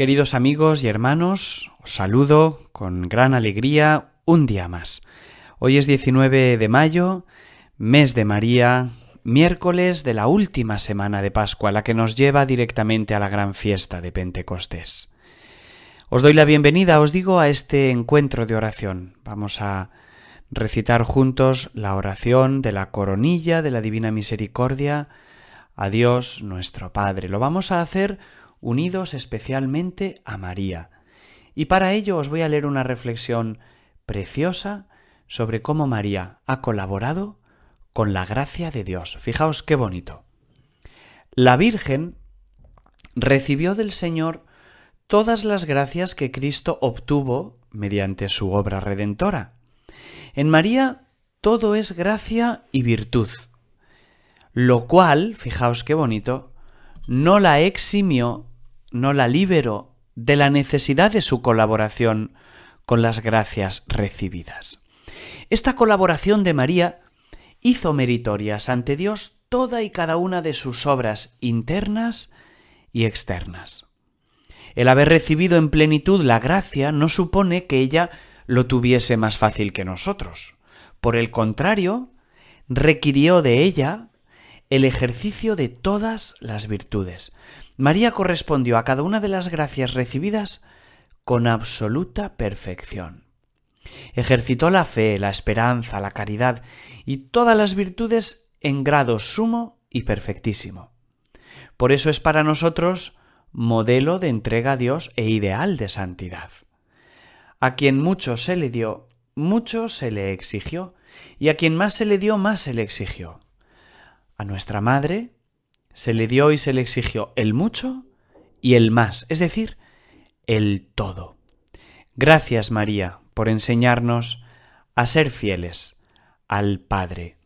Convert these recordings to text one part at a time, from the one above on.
Queridos amigos y hermanos, os saludo con gran alegría un día más. Hoy es 19 de mayo, mes de María, miércoles de la última semana de Pascua, la que nos lleva directamente a la gran fiesta de Pentecostés. Os doy la bienvenida, os digo, a este encuentro de oración. Vamos a recitar juntos la oración de la coronilla de la Divina Misericordia a Dios nuestro Padre. Lo vamos a hacer unidos especialmente a María. Y para ello os voy a leer una reflexión preciosa sobre cómo María ha colaborado con la gracia de Dios. Fijaos qué bonito. La Virgen recibió del Señor todas las gracias que Cristo obtuvo mediante su obra redentora. En María todo es gracia y virtud, lo cual, fijaos qué bonito, no la eximió no la liberó de la necesidad de su colaboración con las gracias recibidas. Esta colaboración de María hizo meritorias ante Dios toda y cada una de sus obras internas y externas. El haber recibido en plenitud la gracia no supone que ella lo tuviese más fácil que nosotros. Por el contrario, requirió de ella el ejercicio de todas las virtudes, María correspondió a cada una de las gracias recibidas con absoluta perfección. Ejercitó la fe, la esperanza, la caridad y todas las virtudes en grado sumo y perfectísimo. Por eso es para nosotros modelo de entrega a Dios e ideal de santidad. A quien mucho se le dio, mucho se le exigió, y a quien más se le dio, más se le exigió. A nuestra Madre, se le dio y se le exigió el mucho y el más, es decir, el todo. Gracias María por enseñarnos a ser fieles al Padre.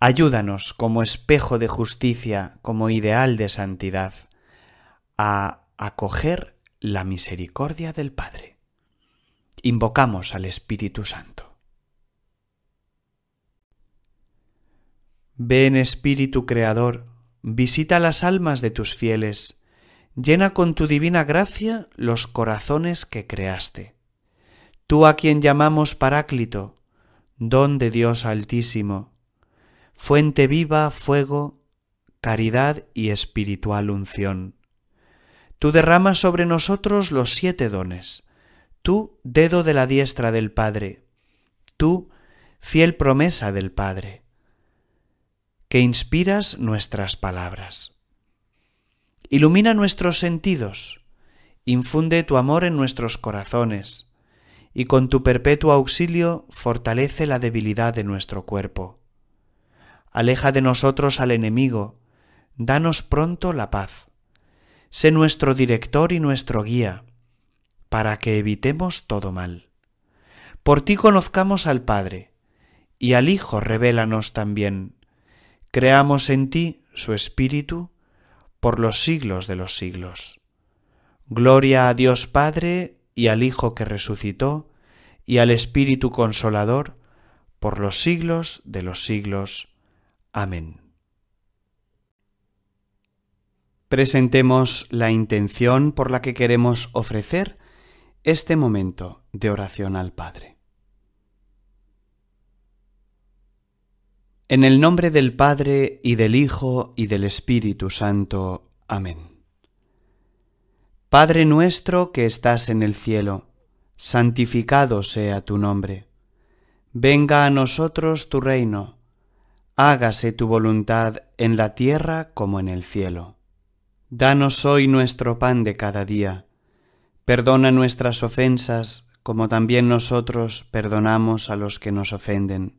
Ayúdanos como espejo de justicia, como ideal de santidad, a acoger la misericordia del Padre. Invocamos al Espíritu Santo. Ven Espíritu Creador, Visita las almas de tus fieles, llena con tu divina gracia los corazones que creaste. Tú a quien llamamos Paráclito, don de Dios altísimo, fuente viva, fuego, caridad y espiritual unción. Tú derramas sobre nosotros los siete dones, tú dedo de la diestra del Padre, tú fiel promesa del Padre que inspiras nuestras palabras. Ilumina nuestros sentidos, infunde tu amor en nuestros corazones, y con tu perpetuo auxilio fortalece la debilidad de nuestro cuerpo. Aleja de nosotros al enemigo, danos pronto la paz. Sé nuestro director y nuestro guía, para que evitemos todo mal. Por ti conozcamos al Padre, y al Hijo revélanos también Creamos en ti, su Espíritu, por los siglos de los siglos. Gloria a Dios Padre y al Hijo que resucitó, y al Espíritu Consolador, por los siglos de los siglos. Amén. Presentemos la intención por la que queremos ofrecer este momento de oración al Padre. En el nombre del Padre y del Hijo y del Espíritu Santo. Amén. Padre nuestro que estás en el cielo, santificado sea tu nombre. Venga a nosotros tu reino. Hágase tu voluntad en la tierra como en el cielo. Danos hoy nuestro pan de cada día. Perdona nuestras ofensas como también nosotros perdonamos a los que nos ofenden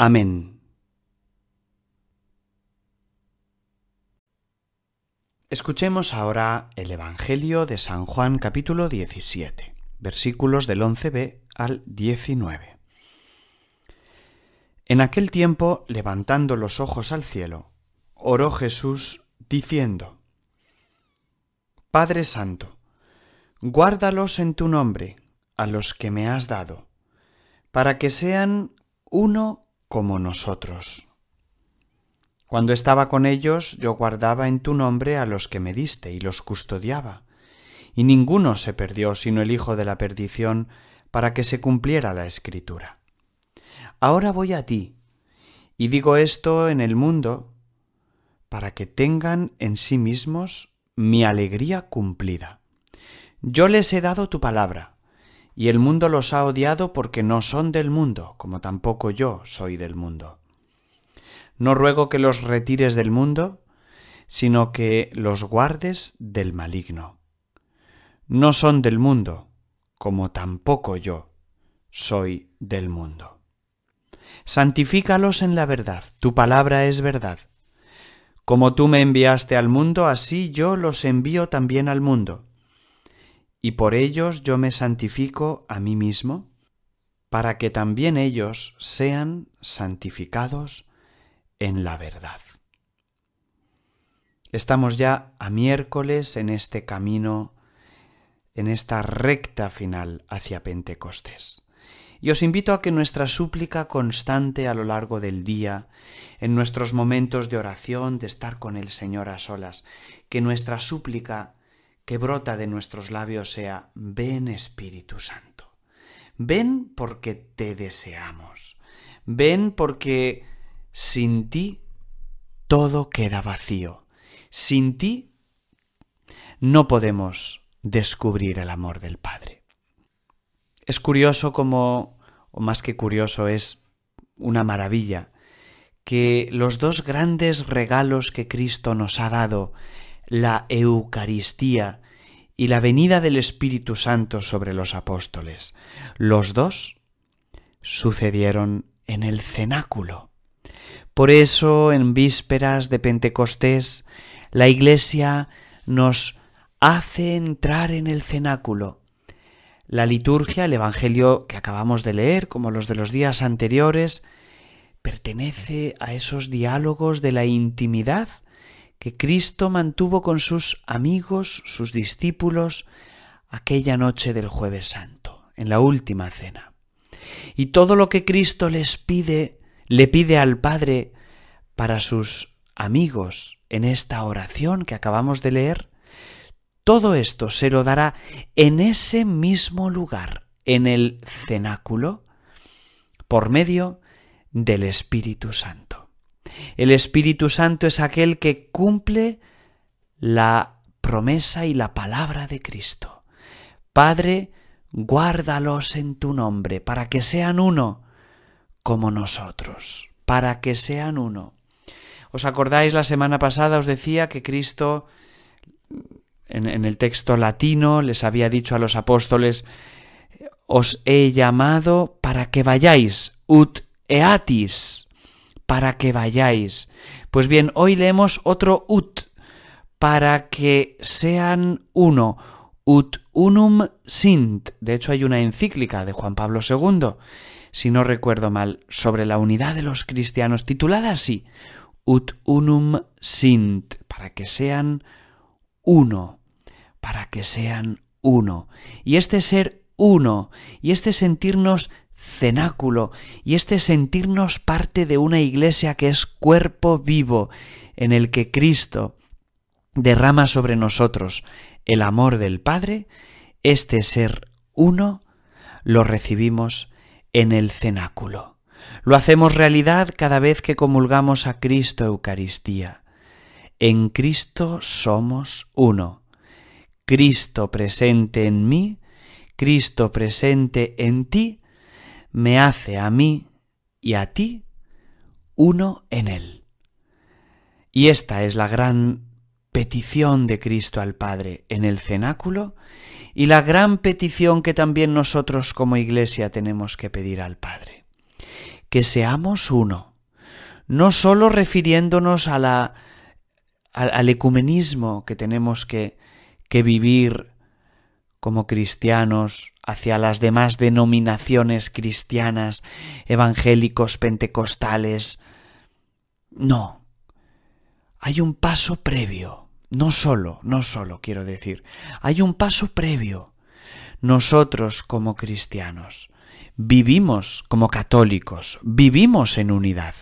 Amén. Escuchemos ahora el Evangelio de San Juan capítulo 17, versículos del 11b al 19. En aquel tiempo, levantando los ojos al cielo, oró Jesús diciendo, Padre Santo, guárdalos en tu nombre, a los que me has dado, para que sean uno como nosotros. Cuando estaba con ellos, yo guardaba en tu nombre a los que me diste y los custodiaba, y ninguno se perdió sino el Hijo de la perdición, para que se cumpliera la escritura. Ahora voy a ti, y digo esto en el mundo, para que tengan en sí mismos mi alegría cumplida. Yo les he dado tu palabra, y el mundo los ha odiado porque no son del mundo, como tampoco yo soy del mundo. No ruego que los retires del mundo, sino que los guardes del maligno. No son del mundo, como tampoco yo soy del mundo. Santifícalos en la verdad, tu palabra es verdad. Como tú me enviaste al mundo, así yo los envío también al mundo y por ellos yo me santifico a mí mismo, para que también ellos sean santificados en la verdad. Estamos ya a miércoles en este camino, en esta recta final hacia Pentecostés. Y os invito a que nuestra súplica constante a lo largo del día, en nuestros momentos de oración, de estar con el Señor a solas, que nuestra súplica que brota de nuestros labios sea, ven Espíritu Santo, ven porque te deseamos, ven porque sin ti todo queda vacío, sin ti no podemos descubrir el amor del Padre. Es curioso como, o más que curioso, es una maravilla, que los dos grandes regalos que Cristo nos ha dado la Eucaristía y la venida del Espíritu Santo sobre los apóstoles. Los dos sucedieron en el cenáculo. Por eso, en vísperas de Pentecostés, la Iglesia nos hace entrar en el cenáculo. La liturgia, el Evangelio que acabamos de leer, como los de los días anteriores, pertenece a esos diálogos de la intimidad que Cristo mantuvo con sus amigos, sus discípulos, aquella noche del jueves santo, en la última cena. Y todo lo que Cristo les pide, le pide al Padre para sus amigos en esta oración que acabamos de leer, todo esto se lo dará en ese mismo lugar, en el cenáculo, por medio del Espíritu Santo. El Espíritu Santo es aquel que cumple la promesa y la palabra de Cristo. Padre, guárdalos en tu nombre, para que sean uno como nosotros, para que sean uno. ¿Os acordáis la semana pasada os decía que Cristo en, el texto latino les había dicho a los apóstoles, os he llamado para que vayáis, ut eatis, para que vayáis. Pues bien, hoy leemos otro ut, para que sean uno, ut unum sint. De hecho, hay una encíclica de Juan Pablo II, si no recuerdo mal, sobre la unidad de los cristianos, titulada así, ut unum sint, para que sean uno, para que sean uno. Y este ser uno, y este sentirnos cenáculo y este sentirnos parte de una iglesia que es cuerpo vivo en el que Cristo derrama sobre nosotros el amor del Padre, este ser uno lo recibimos en el cenáculo. Lo hacemos realidad cada vez que comulgamos a Cristo Eucaristía. En Cristo somos uno. Cristo presente en mí, Cristo presente en ti, me hace a mí y a ti uno en Él. Y esta es la gran petición de Cristo al Padre en el cenáculo y la gran petición que también nosotros como Iglesia tenemos que pedir al Padre. Que seamos uno, no sólo refiriéndonos al, ecumenismo que tenemos que, que vivir como cristianos hacia las demás denominaciones cristianas, evangélicos, pentecostales. No. Hay un paso previo. No solo, no solo quiero decir. Hay un paso previo. Nosotros como cristianos vivimos como católicos, vivimos en unidad.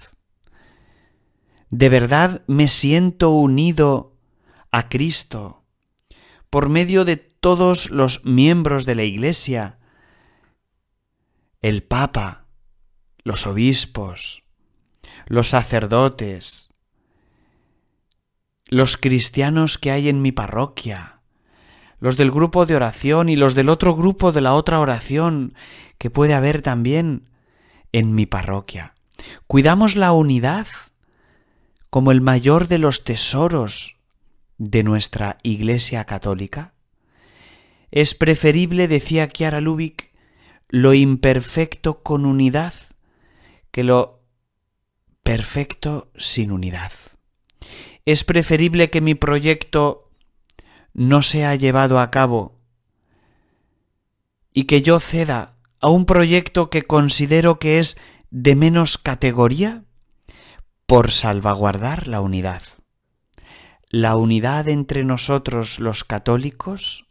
De verdad me siento unido a Cristo por medio de todos los miembros de la Iglesia, el Papa, los obispos, los sacerdotes, los cristianos que hay en mi parroquia, los del grupo de oración y los del otro grupo de la otra oración que puede haber también en mi parroquia. Cuidamos la unidad como el mayor de los tesoros de nuestra Iglesia Católica. Es preferible, decía Kiara Lubick, lo imperfecto con unidad que lo perfecto sin unidad. Es preferible que mi proyecto no sea llevado a cabo y que yo ceda a un proyecto que considero que es de menos categoría por salvaguardar la unidad. La unidad entre nosotros los católicos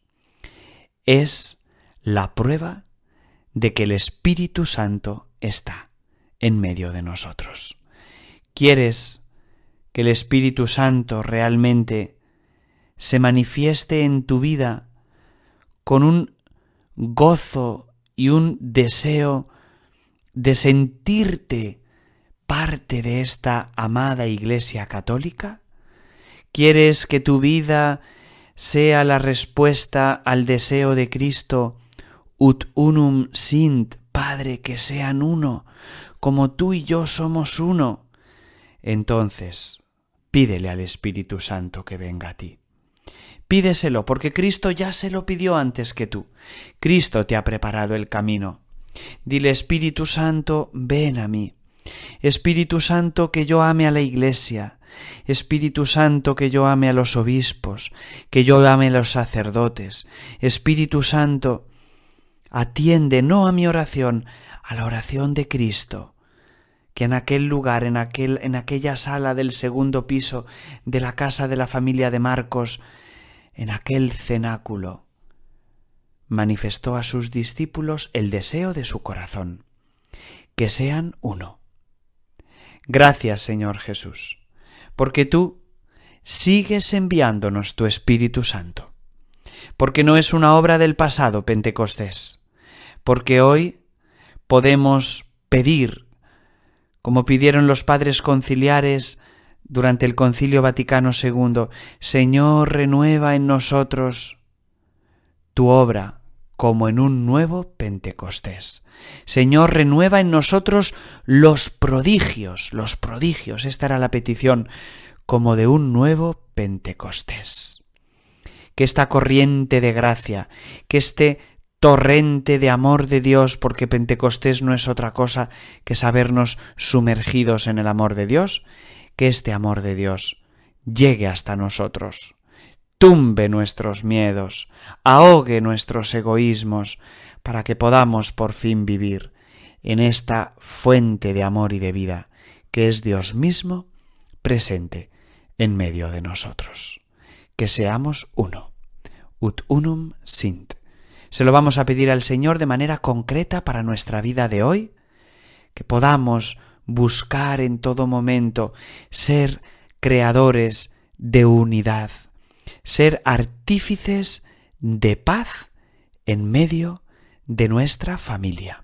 es la prueba de que el Espíritu Santo está en medio de nosotros. ¿Quieres que el Espíritu Santo realmente se manifieste en tu vida con un gozo y un deseo de sentirte parte de esta amada Iglesia Católica? ¿Quieres que tu vida sea la respuesta al deseo de Cristo, ut unum sint, Padre, que sean uno, como tú y yo somos uno, entonces pídele al Espíritu Santo que venga a ti. Pídeselo, porque Cristo ya se lo pidió antes que tú. Cristo te ha preparado el camino. Dile, Espíritu Santo, ven a mí. Espíritu Santo, que yo ame a la Iglesia. Espíritu Santo, que yo ame a los obispos, que yo ame a los sacerdotes. Espíritu Santo, atiende no a mi oración, a la oración de Cristo que en aquel lugar, en, aquel, en aquella sala del segundo piso de la casa de la familia de Marcos, en aquel cenáculo, manifestó a sus discípulos el deseo de su corazón, que sean uno. Gracias, Señor Jesús porque tú sigues enviándonos tu Espíritu Santo, porque no es una obra del pasado Pentecostés, porque hoy podemos pedir, como pidieron los padres conciliares durante el Concilio Vaticano II, Señor, renueva en nosotros tu obra como en un nuevo Pentecostés. Señor, renueva en nosotros los prodigios, los prodigios, esta era la petición, como de un nuevo Pentecostés. Que esta corriente de gracia, que este torrente de amor de Dios, porque Pentecostés no es otra cosa que sabernos sumergidos en el amor de Dios, que este amor de Dios llegue hasta nosotros tumbe nuestros miedos, ahogue nuestros egoísmos, para que podamos por fin vivir en esta fuente de amor y de vida, que es Dios mismo presente en medio de nosotros. Que seamos uno. Ut unum sint. Se lo vamos a pedir al Señor de manera concreta para nuestra vida de hoy, que podamos buscar en todo momento ser creadores de unidad, ser artífices de paz en medio de nuestra familia.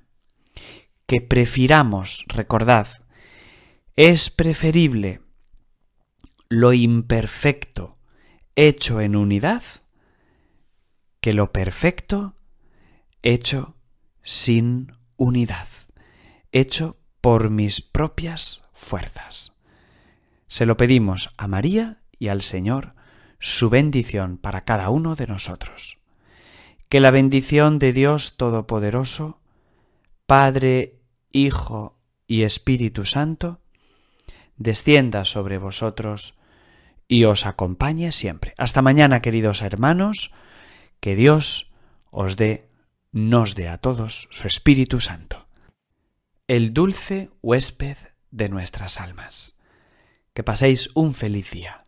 Que prefiramos, recordad, es preferible lo imperfecto hecho en unidad que lo perfecto hecho sin unidad, hecho por mis propias fuerzas. Se lo pedimos a María y al Señor su bendición para cada uno de nosotros. Que la bendición de Dios Todopoderoso, Padre, Hijo y Espíritu Santo, descienda sobre vosotros y os acompañe siempre. Hasta mañana, queridos hermanos, que Dios os dé, nos dé a todos su Espíritu Santo, el dulce huésped de nuestras almas. Que paséis un feliz día.